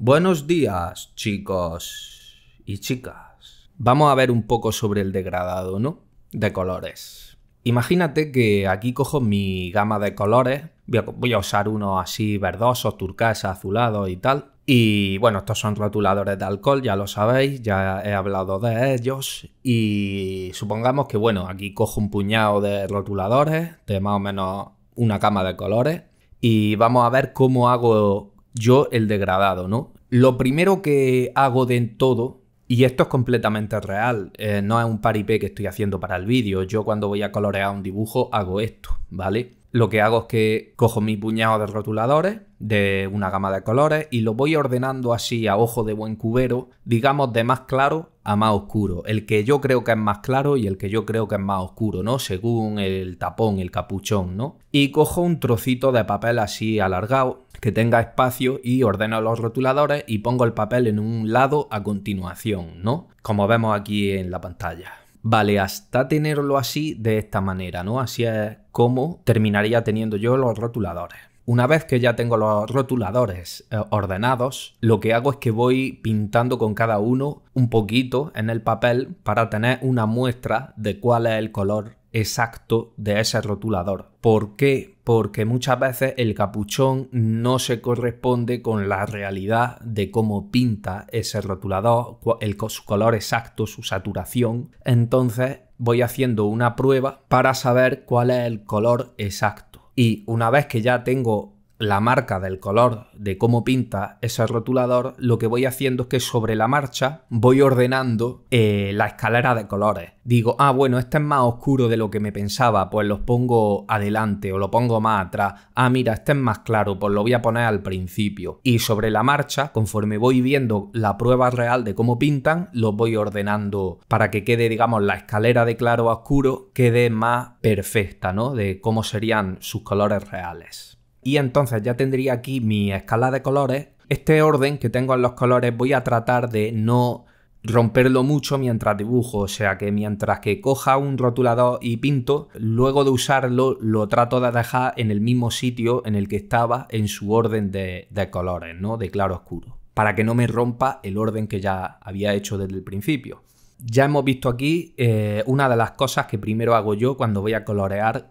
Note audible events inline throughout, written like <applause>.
Buenos días, chicos y chicas. Vamos a ver un poco sobre el degradado, ¿no? De colores. Imagínate que aquí cojo mi gama de colores. Voy a, usar uno así verdoso turquesa, azulado y tal. Y bueno, estos son rotuladores de alcohol, ya lo sabéis, ya he hablado de ellos. Y supongamos que bueno, aquí cojo un puñado de rotuladores, de más o menos una gama de colores. Y vamos a ver cómo hago yo el degradado, ¿no? Lo primero que hago de todo, y esto es completamente real, eh, no es un paripé que estoy haciendo para el vídeo, yo cuando voy a colorear un dibujo hago esto, ¿vale? lo que hago es que cojo mi puñado de rotuladores de una gama de colores y lo voy ordenando así a ojo de buen cubero, digamos de más claro a más oscuro, el que yo creo que es más claro y el que yo creo que es más oscuro, ¿no? Según el tapón, el capuchón, ¿no? Y cojo un trocito de papel así alargado que tenga espacio y ordeno los rotuladores y pongo el papel en un lado a continuación, ¿no? Como vemos aquí en la pantalla vale, hasta tenerlo así de esta manera, ¿no? Así es como terminaría teniendo yo los rotuladores. Una vez que ya tengo los rotuladores eh, ordenados, lo que hago es que voy pintando con cada uno un poquito en el papel para tener una muestra de cuál es el color exacto de ese rotulador. ¿Por qué? Porque muchas veces el capuchón no se corresponde con la realidad de cómo pinta ese rotulador, el, su color exacto, su saturación. Entonces voy haciendo una prueba para saber cuál es el color exacto. Y una vez que ya tengo la marca del color de cómo pinta ese rotulador, lo que voy haciendo es que sobre la marcha voy ordenando eh, la escalera de colores. Digo, ah, bueno, este es más oscuro de lo que me pensaba, pues los pongo adelante o lo pongo más atrás. Ah, mira, este es más claro, pues lo voy a poner al principio. Y sobre la marcha, conforme voy viendo la prueba real de cómo pintan, los voy ordenando para que quede, digamos, la escalera de claro a oscuro quede más perfecta, ¿no? De cómo serían sus colores reales y entonces ya tendría aquí mi escala de colores. Este orden que tengo en los colores voy a tratar de no romperlo mucho mientras dibujo, o sea que mientras que coja un rotulador y pinto, luego de usarlo lo trato de dejar en el mismo sitio en el que estaba en su orden de, colores, ¿no? De claro oscuro, para que no me rompa el orden que ya había hecho desde el principio. Ya hemos visto aquí eh, una de las cosas que primero hago yo cuando voy a colorear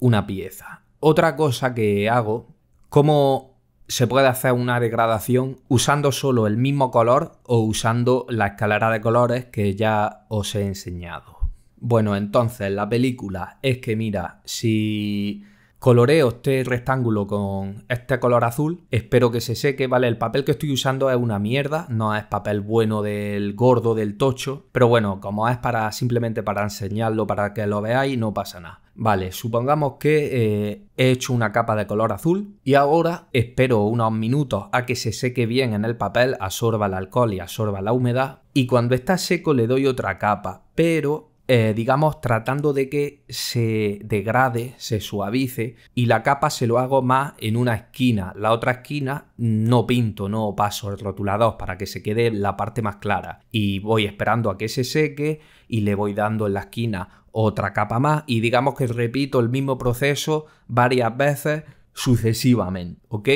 una pieza. Otra cosa que hago, cómo se puede hacer una degradación usando solo el mismo color o usando la escalera de colores que ya os he enseñado. Bueno, entonces la película es que mira, si Coloreo este rectángulo con este color azul. Espero que se seque, ¿vale? El papel que estoy usando es una mierda, no es papel bueno del gordo, del tocho. Pero bueno, como es para simplemente para enseñarlo, para que lo veáis, no pasa nada. Vale, supongamos que eh, he hecho una capa de color azul y ahora espero unos minutos a que se seque bien en el papel, absorba el alcohol y absorba la humedad. Y cuando está seco le doy otra capa, pero eh, digamos, tratando de que se degrade, se suavice y la capa se lo hago más en una esquina. La otra esquina no pinto, no paso el rotulador para que se quede la parte más clara. Y voy esperando a que se seque y le voy dando en la esquina otra capa más y digamos que repito el mismo proceso varias veces sucesivamente, ¿ok?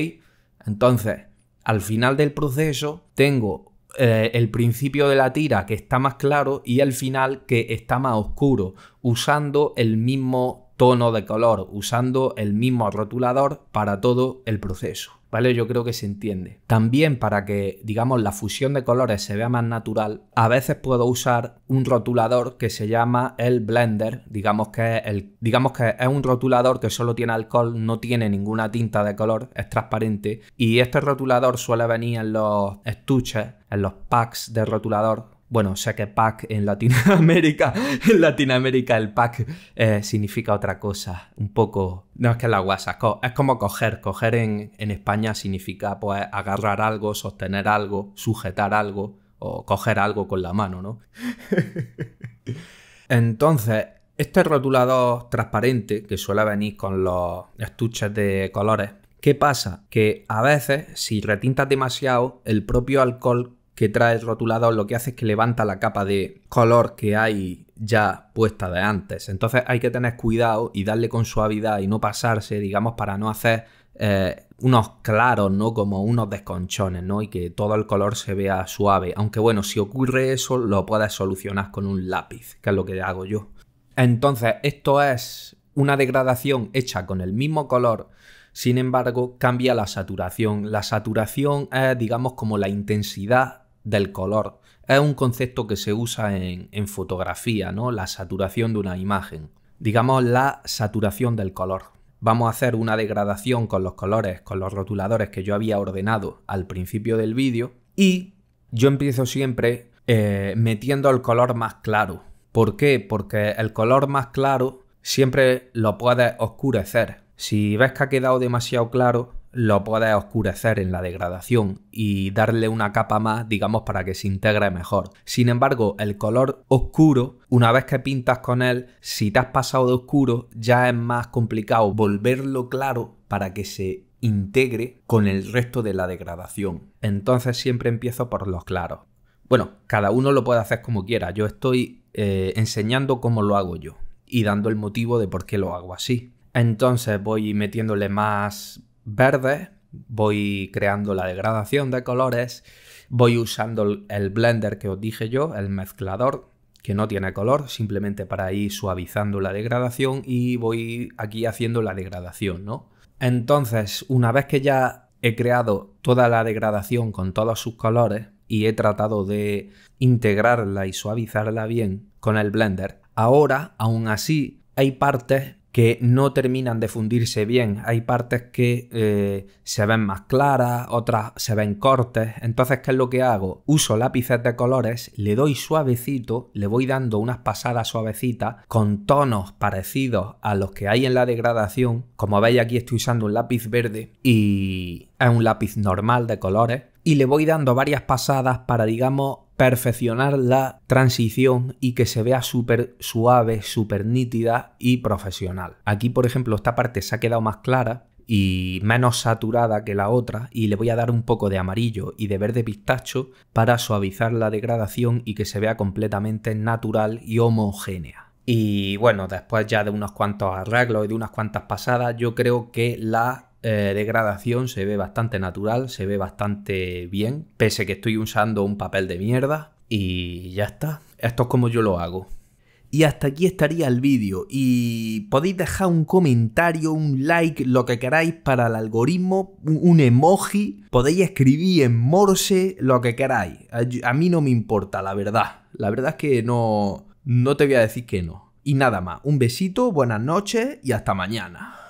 Entonces, al final del proceso tengo eh, el principio de la tira que está más claro y el final que está más oscuro, usando el mismo tono de color, usando el mismo rotulador para todo el proceso. ¿vale? Yo creo que se entiende. También para que, digamos, la fusión de colores se vea más natural, a veces puedo usar un rotulador que se llama el blender, digamos que el, digamos que es un rotulador que solo tiene alcohol, no tiene ninguna tinta de color, es transparente y este rotulador suele venir en los estuches, en los packs de rotulador bueno, sé que pack en Latinoamérica, <laughs> en Latinoamérica el pack eh, significa otra cosa, un poco... No es que la guasa, es como coger. Coger en, en España significa pues, agarrar algo, sostener algo, sujetar algo o coger algo con la mano, ¿no? <laughs> Entonces, este rotulador transparente que suele venir con los estuches de colores, ¿qué pasa? Que a veces, si retintas demasiado, el propio alcohol que trae el rotulador lo que hace es que levanta la capa de color que hay ya puesta de antes. Entonces hay que tener cuidado y darle con suavidad y no pasarse, digamos, para no hacer eh, unos claros, ¿no? Como unos desconchones, ¿no? Y que todo el color se vea suave. Aunque bueno, si ocurre eso, lo puedes solucionar con un lápiz, que es lo que hago yo. Entonces, esto es una degradación hecha con el mismo color, sin embargo, cambia la saturación. La saturación es, digamos, como la intensidad del color. Es un concepto que se usa en, fotografía, ¿no? La saturación de una imagen. Digamos la saturación del color vamos a hacer una degradación con los colores, con los rotuladores que yo había ordenado al principio del vídeo y yo empiezo siempre eh, metiendo el color más claro. ¿Por qué? Porque el color más claro siempre lo puedes oscurecer. Si ves que ha quedado demasiado claro, lo puedes oscurecer en la degradación y darle una capa más, digamos, para que se integre mejor. Sin embargo, el color oscuro, una vez que pintas con él, si te has pasado de oscuro, ya es más complicado volverlo claro para que se integre con el resto de la degradación. Entonces siempre empiezo por los claros. Bueno, cada uno lo puede hacer como quiera. Yo estoy eh, enseñando cómo lo hago yo y dando el motivo de por qué lo hago así. Entonces voy metiéndole más verde, voy creando la degradación de colores, voy usando el blender que os dije yo, el mezclador que no tiene color, simplemente para ir suavizando la degradación y voy aquí haciendo la degradación, ¿no? Entonces, una vez que ya he creado toda la degradación con todos sus colores y he tratado de integrarla y suavizarla bien con el Blender, ahora, aún así, hay partes que no terminan de fundirse bien. Hay partes que eh, se ven más claras, otras se ven cortes. Entonces, ¿qué es lo que hago? Uso lápices de colores, le doy suavecito, le voy dando unas pasadas suavecitas con tonos parecidos a los que hay en la degradación. Como veis aquí estoy usando un lápiz verde y es un lápiz normal de colores. Y le voy dando varias pasadas para, digamos, perfeccionar la transición y que se vea súper suave, súper nítida y profesional. Aquí, por ejemplo, esta parte se ha quedado más clara y menos saturada que la otra y le voy a dar un poco de amarillo y de verde pistacho para suavizar la degradación y que se vea completamente natural y homogénea. Y bueno, después ya de unos cuantos arreglos y de unas cuantas pasadas, yo creo que la eh, degradación se ve bastante natural, se ve bastante bien, pese que estoy usando un papel de mierda y ya está. Esto es como yo lo hago. Y hasta aquí estaría el vídeo y podéis dejar un comentario, un like, lo que queráis para el algoritmo, un emoji, podéis escribir en morse, lo que queráis. A mí no me importa, la verdad. La verdad es que no, no te voy a decir que no. Y nada más, un besito, buenas noches y hasta mañana.